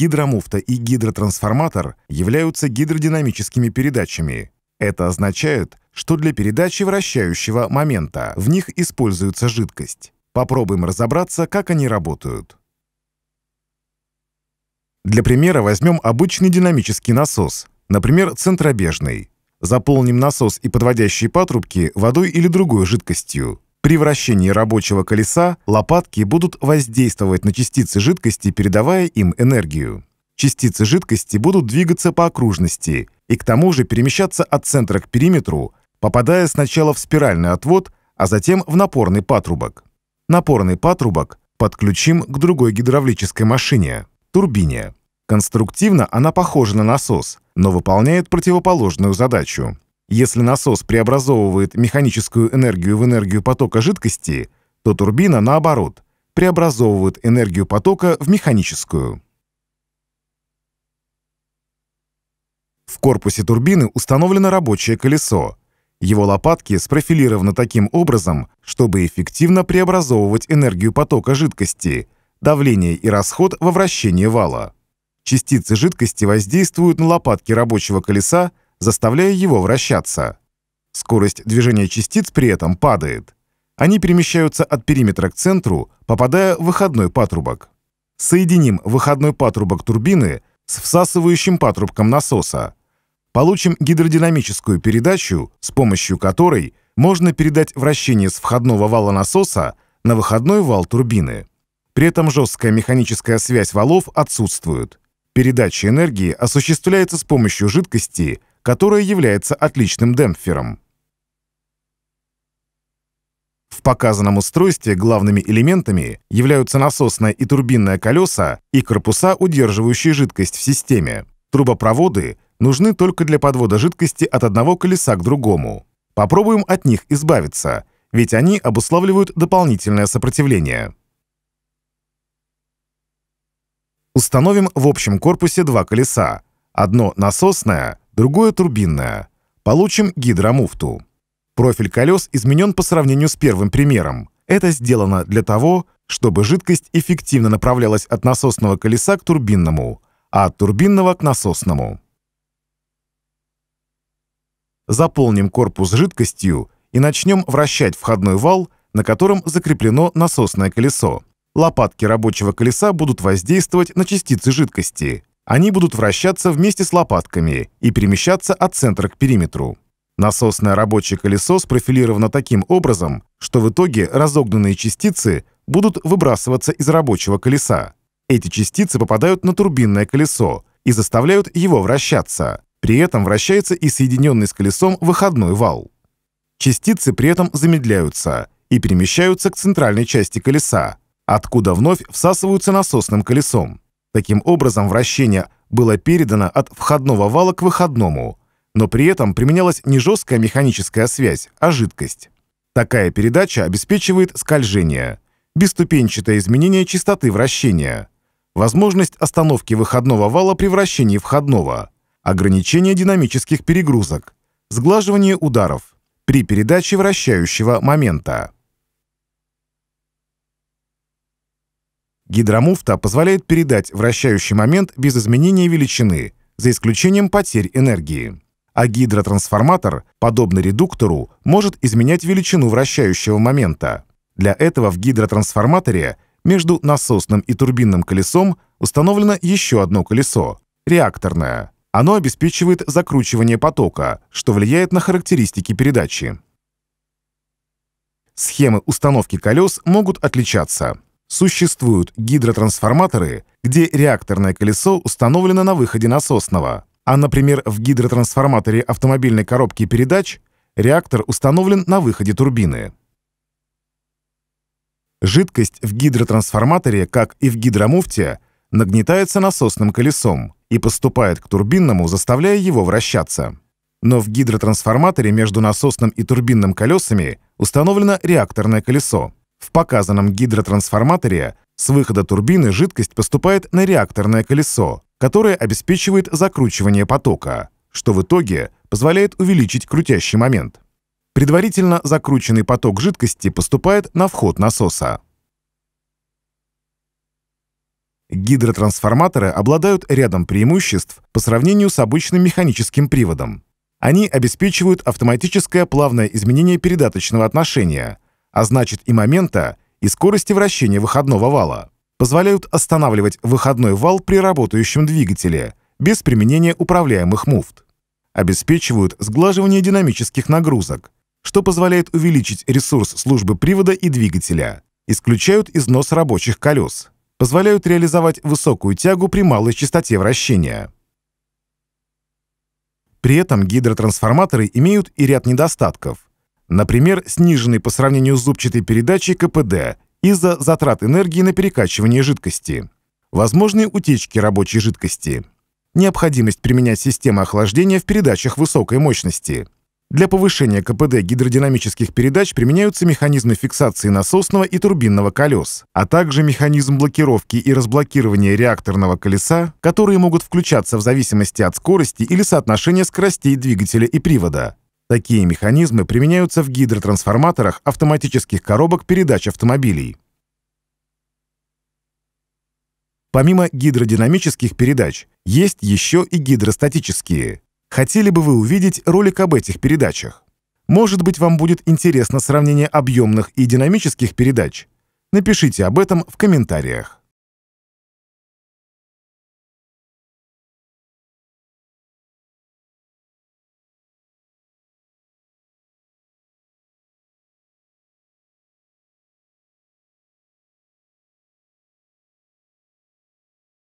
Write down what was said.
Гидромуфта и гидротрансформатор являются гидродинамическими передачами. Это означает, что для передачи вращающего момента в них используется жидкость. Попробуем разобраться, как они работают. Для примера возьмем обычный динамический насос, например, центробежный. Заполним насос и подводящие патрубки водой или другой жидкостью. При вращении рабочего колеса лопатки будут воздействовать на частицы жидкости, передавая им энергию. Частицы жидкости будут двигаться по окружности и к тому же перемещаться от центра к периметру, попадая сначала в спиральный отвод, а затем в напорный патрубок. Напорный патрубок подключим к другой гидравлической машине – турбине. Конструктивно она похожа на насос, но выполняет противоположную задачу. Если насос преобразовывает механическую энергию в энергию потока жидкости, то турбина, наоборот, преобразовывает энергию потока в механическую. В корпусе турбины установлено рабочее колесо. Его лопатки спрофилированы таким образом, чтобы эффективно преобразовывать энергию потока жидкости, давление и расход во вращение вала. Частицы жидкости воздействуют на лопатки рабочего колеса заставляя его вращаться. Скорость движения частиц при этом падает. Они перемещаются от периметра к центру, попадая в выходной патрубок. Соединим выходной патрубок турбины с всасывающим патрубком насоса. Получим гидродинамическую передачу, с помощью которой можно передать вращение с входного вала насоса на выходной вал турбины. При этом жесткая механическая связь валов отсутствует. Передача энергии осуществляется с помощью жидкости, которая является отличным демпфером. В показанном устройстве главными элементами являются насосное и турбинное колеса и корпуса, удерживающие жидкость в системе. Трубопроводы нужны только для подвода жидкости от одного колеса к другому. Попробуем от них избавиться, ведь они обуславливают дополнительное сопротивление. Установим в общем корпусе два колеса. Одно насосное, другое турбинное. Получим гидромуфту. Профиль колес изменен по сравнению с первым примером. Это сделано для того, чтобы жидкость эффективно направлялась от насосного колеса к турбинному, а от турбинного к насосному. Заполним корпус жидкостью и начнем вращать входной вал, на котором закреплено насосное колесо. Лопатки рабочего колеса будут воздействовать на частицы жидкости. Они будут вращаться вместе с лопатками и перемещаться от центра к периметру. Насосное рабочее колесо спрофилировано таким образом, что в итоге разогнанные частицы будут выбрасываться из рабочего колеса. Эти частицы попадают на турбинное колесо и заставляют его вращаться. При этом вращается и соединенный с колесом выходной вал. Частицы при этом замедляются и перемещаются к центральной части колеса, откуда вновь всасываются насосным колесом. Таким образом, вращение было передано от входного вала к выходному, но при этом применялась не жесткая механическая связь, а жидкость. Такая передача обеспечивает скольжение, бесступенчатое изменение частоты вращения, возможность остановки выходного вала при вращении входного, ограничение динамических перегрузок, сглаживание ударов при передаче вращающего момента. Гидромуфта позволяет передать вращающий момент без изменения величины, за исключением потерь энергии. А гидротрансформатор, подобно редуктору, может изменять величину вращающего момента. Для этого в гидротрансформаторе между насосным и турбинным колесом установлено еще одно колесо — реакторное. Оно обеспечивает закручивание потока, что влияет на характеристики передачи. Схемы установки колес могут отличаться. Существуют гидротрансформаторы, где реакторное колесо установлено на выходе насосного, а, например, в гидротрансформаторе автомобильной коробки передач реактор установлен на выходе турбины. Жидкость в гидротрансформаторе, как и в гидромуфте, нагнетается насосным колесом и поступает к турбинному, заставляя его вращаться. Но в гидротрансформаторе между насосным и турбинным колесами установлено реакторное колесо. В показанном гидротрансформаторе с выхода турбины жидкость поступает на реакторное колесо, которое обеспечивает закручивание потока, что в итоге позволяет увеличить крутящий момент. Предварительно закрученный поток жидкости поступает на вход насоса. Гидротрансформаторы обладают рядом преимуществ по сравнению с обычным механическим приводом. Они обеспечивают автоматическое плавное изменение передаточного отношения – а значит и момента, и скорости вращения выходного вала, позволяют останавливать выходной вал при работающем двигателе без применения управляемых муфт. Обеспечивают сглаживание динамических нагрузок, что позволяет увеличить ресурс службы привода и двигателя, исключают износ рабочих колес, позволяют реализовать высокую тягу при малой частоте вращения. При этом гидротрансформаторы имеют и ряд недостатков – Например, сниженный по сравнению с зубчатой передачей КПД из-за затрат энергии на перекачивание жидкости. Возможные утечки рабочей жидкости. Необходимость применять системы охлаждения в передачах высокой мощности. Для повышения КПД гидродинамических передач применяются механизмы фиксации насосного и турбинного колес, а также механизм блокировки и разблокирования реакторного колеса, которые могут включаться в зависимости от скорости или соотношения скоростей двигателя и привода. Такие механизмы применяются в гидротрансформаторах автоматических коробок передач автомобилей. Помимо гидродинамических передач, есть еще и гидростатические. Хотели бы вы увидеть ролик об этих передачах? Может быть, вам будет интересно сравнение объемных и динамических передач? Напишите об этом в комментариях.